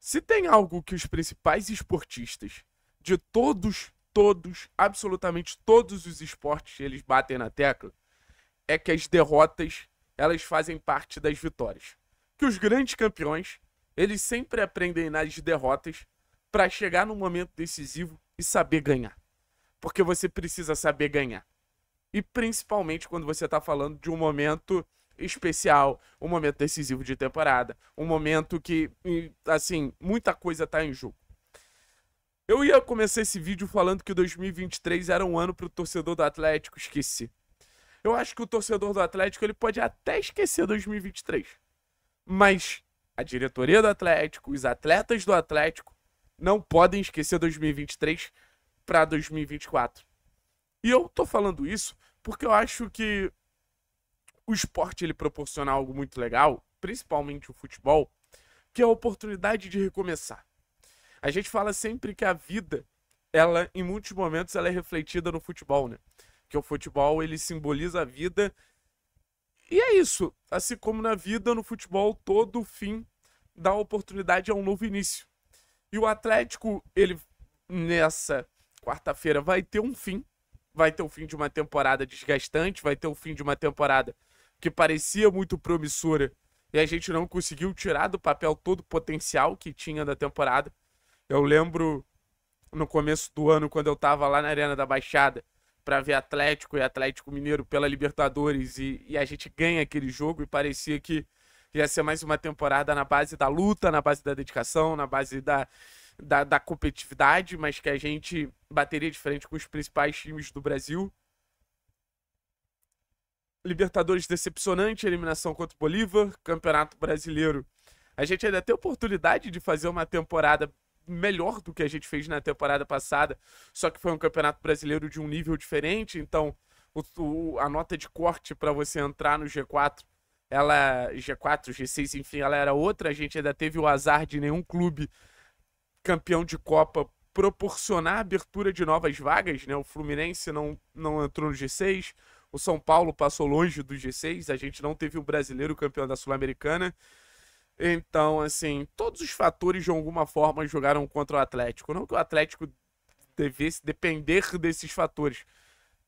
Se tem algo que os principais esportistas de todos, todos, absolutamente todos os esportes eles batem na tecla, é que as derrotas elas fazem parte das vitórias. Que os grandes campeões eles sempre aprendem nas derrotas para chegar no momento decisivo e saber ganhar. Porque você precisa saber ganhar. E principalmente quando você está falando de um momento especial, um momento decisivo de temporada, um momento que, assim, muita coisa tá em jogo. Eu ia começar esse vídeo falando que 2023 era um ano pro torcedor do Atlético esquecer. Eu acho que o torcedor do Atlético ele pode até esquecer 2023. Mas a diretoria do Atlético, os atletas do Atlético não podem esquecer 2023 para 2024. E eu tô falando isso porque eu acho que o esporte ele proporciona algo muito legal, principalmente o futebol, que é a oportunidade de recomeçar. A gente fala sempre que a vida, ela em muitos momentos ela é refletida no futebol, né? Que o futebol ele simboliza a vida. E é isso, assim como na vida, no futebol todo fim dá oportunidade a um novo início. E o Atlético, ele nessa quarta-feira vai ter um fim, vai ter o fim de uma temporada desgastante, vai ter o fim de uma temporada que parecia muito promissora e a gente não conseguiu tirar do papel todo o potencial que tinha da temporada. Eu lembro no começo do ano, quando eu estava lá na Arena da Baixada para ver Atlético e Atlético Mineiro pela Libertadores e, e a gente ganha aquele jogo e parecia que ia ser mais uma temporada na base da luta, na base da dedicação, na base da, da, da competitividade, mas que a gente bateria de frente com os principais times do Brasil. Libertadores decepcionante, eliminação contra o Bolívar, Campeonato Brasileiro. A gente ainda tem oportunidade de fazer uma temporada melhor do que a gente fez na temporada passada, só que foi um Campeonato Brasileiro de um nível diferente, então o, o, a nota de corte para você entrar no G4, ela G4, G6, enfim, ela era outra. A gente ainda teve o azar de nenhum clube campeão de Copa proporcionar abertura de novas vagas, né? O Fluminense não não entrou no G6, o São Paulo passou longe do G6, a gente não teve o um brasileiro campeão da Sul-Americana. Então, assim, todos os fatores de alguma forma jogaram contra o Atlético. Não que o Atlético devesse depender desses fatores,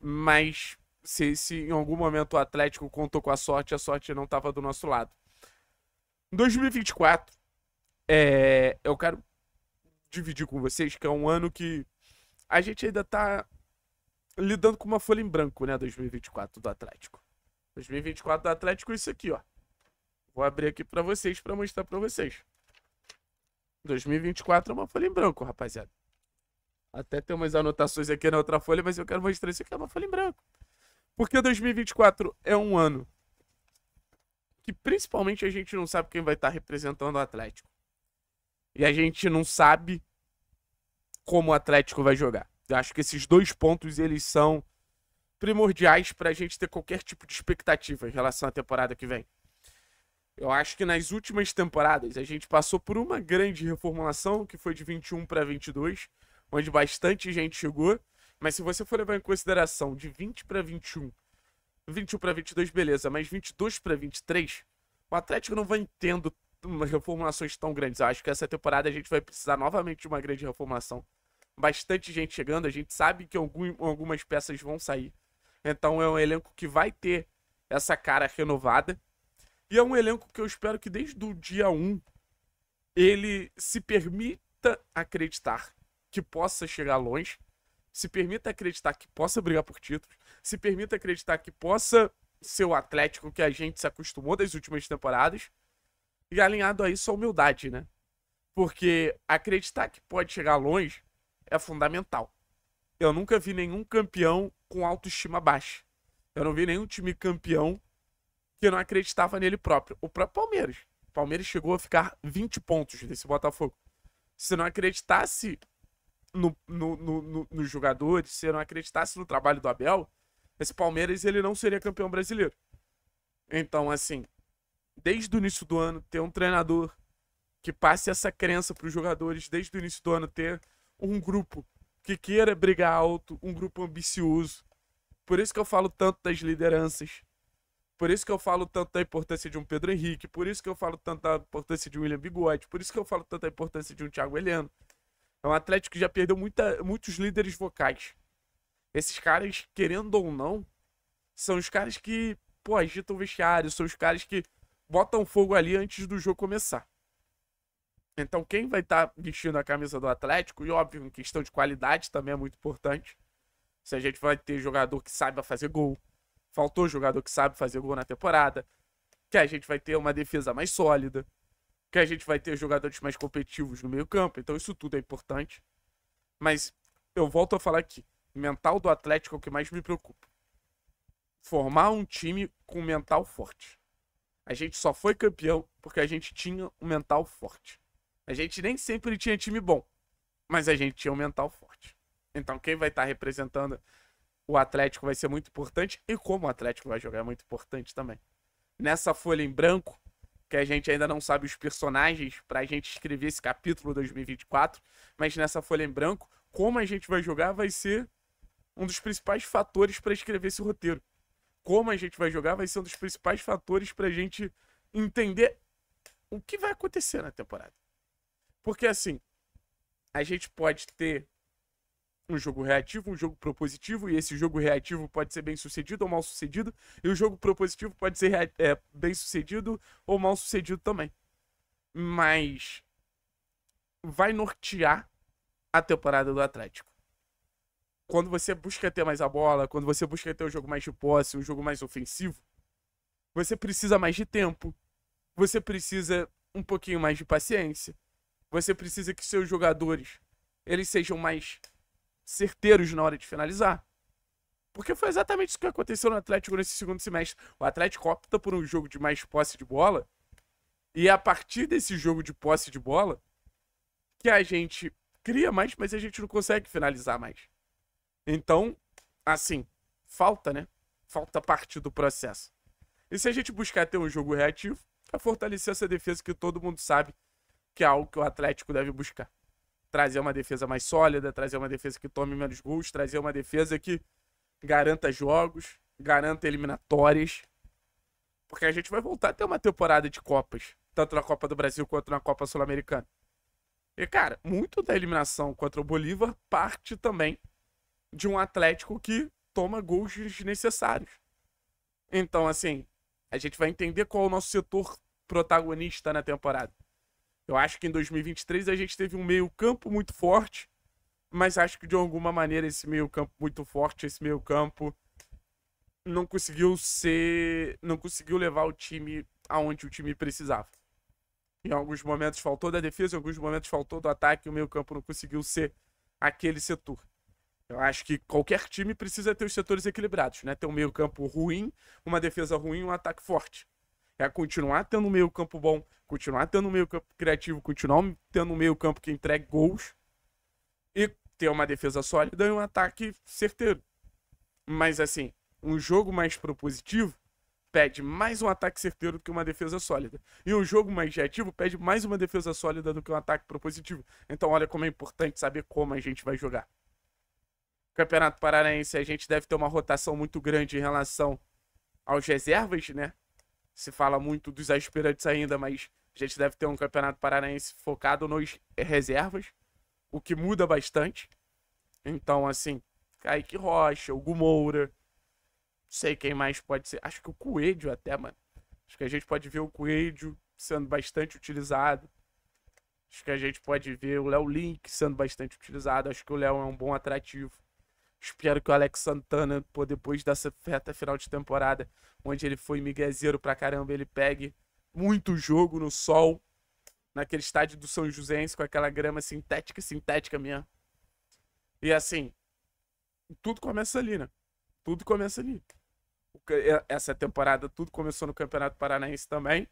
mas se, se em algum momento o Atlético contou com a sorte, a sorte não estava do nosso lado. 2024, é, eu quero dividir com vocês que é um ano que a gente ainda está lidando com uma folha em branco, né? 2024 do Atlético. 2024 do Atlético é isso aqui, ó. Vou abrir aqui para vocês, para mostrar para vocês. 2024 é uma folha em branco, rapaziada. Até tem umas anotações aqui na outra folha, mas eu quero mostrar isso aqui, é uma folha em branco. Porque 2024 é um ano que principalmente a gente não sabe quem vai estar tá representando o Atlético. E a gente não sabe como o Atlético vai jogar acho que esses dois pontos eles são primordiais para a gente ter qualquer tipo de expectativa em relação à temporada que vem. Eu acho que nas últimas temporadas a gente passou por uma grande reformulação, que foi de 21 para 22, onde bastante gente chegou. Mas se você for levar em consideração de 20 para 21, 21 para 22, beleza, mas 22 para 23, o Atlético não vai tendo reformulações tão grandes. Eu acho que essa temporada a gente vai precisar novamente de uma grande reformulação bastante gente chegando, a gente sabe que algum, algumas peças vão sair. Então é um elenco que vai ter essa cara renovada. E é um elenco que eu espero que desde o dia 1 ele se permita acreditar que possa chegar longe, se permita acreditar que possa brigar por títulos, se permita acreditar que possa ser o Atlético que a gente se acostumou das últimas temporadas. E alinhado a isso a humildade, né? Porque acreditar que pode chegar longe é fundamental. Eu nunca vi nenhum campeão com autoestima baixa. Eu não vi nenhum time campeão que não acreditava nele próprio. O próprio Palmeiras. O Palmeiras chegou a ficar 20 pontos desse Botafogo. Se não acreditasse no, no, no, nos jogadores, se não acreditasse no trabalho do Abel, esse Palmeiras ele não seria campeão brasileiro. Então, assim, desde o início do ano, ter um treinador que passe essa crença para os jogadores, desde o início do ano, ter um grupo que queira brigar alto, um grupo ambicioso. Por isso que eu falo tanto das lideranças. Por isso que eu falo tanto da importância de um Pedro Henrique, por isso que eu falo tanto da importância de um William Bigode, por isso que eu falo tanto da importância de um Thiago Heleno. É um Atlético que já perdeu muita, muitos líderes vocais. Esses caras, querendo ou não, são os caras que, pô, agitam o vestiário, são os caras que botam fogo ali antes do jogo começar. Então, quem vai estar tá vestindo a camisa do Atlético, e óbvio, em questão de qualidade também é muito importante. Se a gente vai ter jogador que saiba fazer gol, faltou jogador que sabe fazer gol na temporada, que a gente vai ter uma defesa mais sólida, que a gente vai ter jogadores mais competitivos no meio-campo. Então, isso tudo é importante. Mas eu volto a falar aqui: mental do Atlético é o que mais me preocupa. Formar um time com mental forte. A gente só foi campeão porque a gente tinha um mental forte. A gente nem sempre tinha time bom, mas a gente tinha um mental forte. Então, quem vai estar tá representando o Atlético vai ser muito importante e como o Atlético vai jogar é muito importante também. Nessa folha em branco, que a gente ainda não sabe os personagens para a gente escrever esse capítulo 2024, mas nessa folha em branco, como a gente vai jogar vai ser um dos principais fatores para escrever esse roteiro. Como a gente vai jogar vai ser um dos principais fatores para a gente entender o que vai acontecer na temporada. Porque assim, a gente pode ter um jogo reativo, um jogo propositivo, e esse jogo reativo pode ser bem sucedido ou mal sucedido, e o jogo propositivo pode ser é, bem sucedido ou mal sucedido também. Mas vai nortear a temporada do Atlético. Quando você busca ter mais a bola, quando você busca ter um jogo mais de posse, um jogo mais ofensivo, você precisa mais de tempo, você precisa um pouquinho mais de paciência, você precisa que seus jogadores eles sejam mais certeiros na hora de finalizar. Porque foi exatamente isso que aconteceu no Atlético nesse segundo semestre. O Atlético opta por um jogo de mais posse de bola. E é a partir desse jogo de posse de bola que a gente cria mais, mas a gente não consegue finalizar mais. Então, assim, falta, né? Falta parte do processo. E se a gente buscar ter um jogo reativo, é fortalecer essa defesa que todo mundo sabe que é algo que o Atlético deve buscar. Trazer uma defesa mais sólida, trazer uma defesa que tome menos gols, trazer uma defesa que garanta jogos, garanta eliminatórias. Porque a gente vai voltar a ter uma temporada de Copas, tanto na Copa do Brasil quanto na Copa Sul-Americana. E, cara, muito da eliminação contra o Bolívar parte também de um Atlético que toma gols desnecessários. Então, assim, a gente vai entender qual é o nosso setor protagonista na temporada. Eu acho que em 2023 a gente teve um meio-campo muito forte, mas acho que de alguma maneira esse meio-campo muito forte, esse meio-campo não conseguiu ser, não conseguiu levar o time aonde o time precisava. Em alguns momentos faltou da defesa, em alguns momentos faltou do ataque, o meio-campo não conseguiu ser aquele setor. Eu acho que qualquer time precisa ter os setores equilibrados, né? Ter um meio-campo ruim, uma defesa ruim, um ataque forte é continuar tendo um meio campo bom, continuar tendo um meio campo criativo, continuar tendo um meio campo que entregue gols e ter uma defesa sólida e um ataque certeiro. Mas assim, um jogo mais propositivo pede mais um ataque certeiro do que uma defesa sólida. E um jogo mais reativo pede mais uma defesa sólida do que um ataque propositivo. Então olha como é importante saber como a gente vai jogar. Campeonato Paranaense, a gente deve ter uma rotação muito grande em relação aos reservas, né? se fala muito dos aspirantes ainda, mas a gente deve ter um campeonato paranaense focado nos reservas, o que muda bastante. Então, assim, Kaique Rocha, Hugo Moura, sei quem mais pode ser. Acho que o Coelho até, mano. Acho que a gente pode ver o Coelho sendo bastante utilizado. Acho que a gente pode ver o Léo Link sendo bastante utilizado. Acho que o Léo é um bom atrativo. Espero que o Alex Santana, pô, depois dessa reta final de temporada, onde ele foi miguezeiro pra caramba, ele pegue muito jogo no sol, naquele estádio do São Joséense, com aquela grama sintética, sintética mesmo. E assim, tudo começa ali, né? Tudo começa ali. Essa temporada, tudo começou no Campeonato Paranaense também.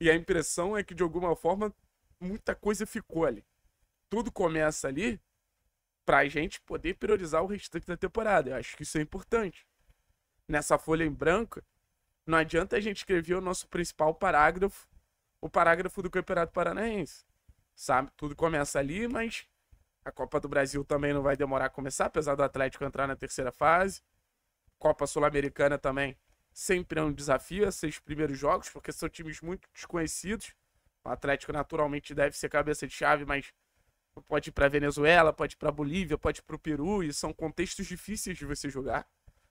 E a impressão é que, de alguma forma, muita coisa ficou ali. Tudo começa ali para a gente poder priorizar o restante da temporada. Eu acho que isso é importante. Nessa folha em branco, não adianta a gente escrever o nosso principal parágrafo, o parágrafo do Campeonato Paranaense. Sabe? Tudo começa ali, mas a Copa do Brasil também não vai demorar a começar, apesar do Atlético entrar na terceira fase. Copa Sul-Americana também sempre é um desafio, esses primeiros jogos, porque são times muito desconhecidos. O Atlético naturalmente deve ser cabeça de chave, mas pode ir para Venezuela, pode ir para Bolívia, pode ir para o Peru, e são contextos difíceis de você jogar.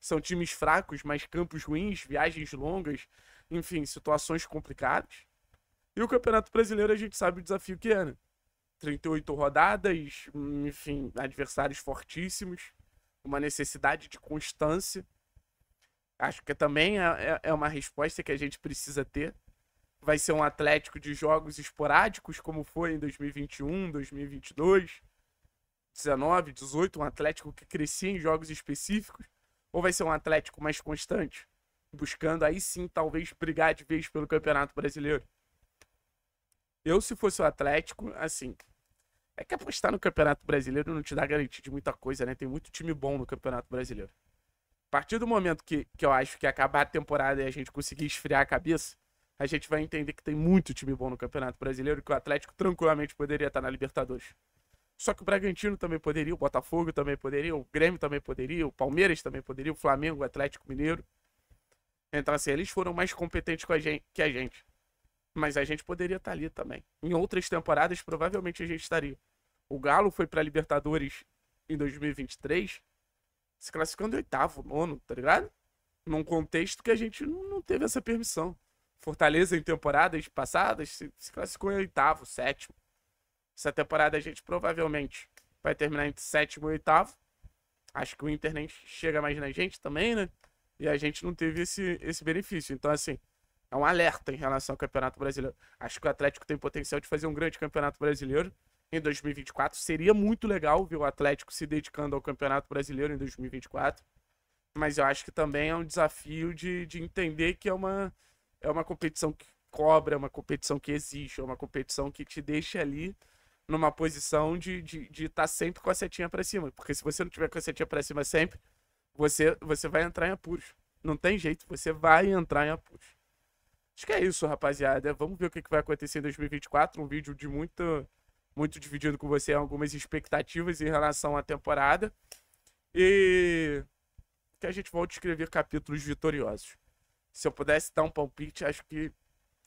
São times fracos, mas campos ruins, viagens longas, enfim, situações complicadas. E o Campeonato Brasileiro a gente sabe o desafio que é, né? 38 rodadas, enfim, adversários fortíssimos, uma necessidade de constância. Acho que também é, é, é uma resposta que a gente precisa ter vai ser um Atlético de jogos esporádicos, como foi em 2021, 2022, 19, 18, um Atlético que crescia em jogos específicos, ou vai ser um Atlético mais constante, buscando aí sim talvez brigar de vez pelo Campeonato Brasileiro? Eu, se fosse o Atlético, assim, é que apostar no Campeonato Brasileiro não te dá garantia de muita coisa, né? Tem muito time bom no Campeonato Brasileiro. A partir do momento que, que eu acho que acabar a temporada e a gente conseguir esfriar a cabeça, a gente vai entender que tem muito time bom no Campeonato Brasileiro, que o Atlético tranquilamente poderia estar na Libertadores. Só que o Bragantino também poderia, o Botafogo também poderia, o Grêmio também poderia, o Palmeiras também poderia, o Flamengo, o Atlético Mineiro. Então, assim, eles foram mais competentes com a gente, que a gente. Mas a gente poderia estar ali também. Em outras temporadas, provavelmente a gente estaria. O Galo foi para Libertadores em 2023, se classificando em oitavo, nono, tá ligado? Num contexto que a gente não teve essa permissão. Fortaleza em temporadas passadas se, se classificou em oitavo, sétimo. Essa temporada a gente provavelmente vai terminar entre sétimo e oitavo. Acho que o Inter nem chega mais na gente também, né? E a gente não teve esse, esse benefício. Então, assim, é um alerta em relação ao Campeonato Brasileiro. Acho que o Atlético tem potencial de fazer um grande Campeonato Brasileiro em 2024. Seria muito legal ver o Atlético se dedicando ao Campeonato Brasileiro em 2024. Mas eu acho que também é um desafio de, de entender que é uma é uma competição que cobra, é uma competição que existe, é uma competição que te deixa ali numa posição de estar de, de tá sempre com a setinha para cima. Porque se você não tiver com a setinha para cima sempre, você, você vai entrar em apuros. Não tem jeito, você vai entrar em apuros. Acho que é isso, rapaziada. Vamos ver o que, vai acontecer em 2024. Um vídeo de muito dividido com você, algumas expectativas em relação à temporada. E que a gente volte a escrever capítulos vitoriosos se eu pudesse dar um palpite, acho que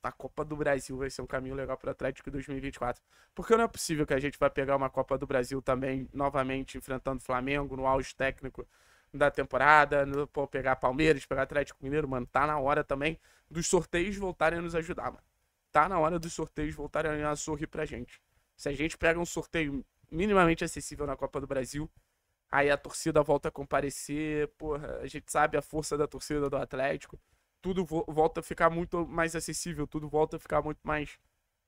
a Copa do Brasil vai ser um caminho legal para o Atlético em 2024. Porque não é possível que a gente vai pegar uma Copa do Brasil também, novamente, enfrentando o Flamengo no auge técnico da temporada, no, pô, pegar Palmeiras, pegar Atlético Mineiro, mano, tá na hora também dos sorteios voltarem a nos ajudar, mano. Tá na hora dos sorteios voltarem a sorrir pra gente. Se a gente pega um sorteio minimamente acessível na Copa do Brasil, aí a torcida volta a comparecer, porra, a gente sabe a força da torcida do Atlético tudo volta a ficar muito mais acessível, tudo volta a ficar muito mais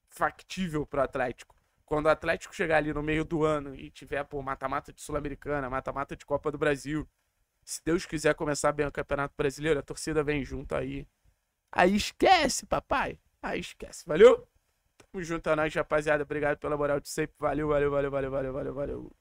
factível para o Atlético. Quando o Atlético chegar ali no meio do ano e tiver, pô, mata-mata de Sul-Americana, mata-mata de Copa do Brasil, se Deus quiser começar bem o Campeonato Brasileiro, a torcida vem junto aí. Aí esquece, papai. Aí esquece. Valeu? Tamo junto a é nós, rapaziada. Obrigado pela moral de sempre. Valeu, valeu, valeu, valeu, valeu, valeu, valeu.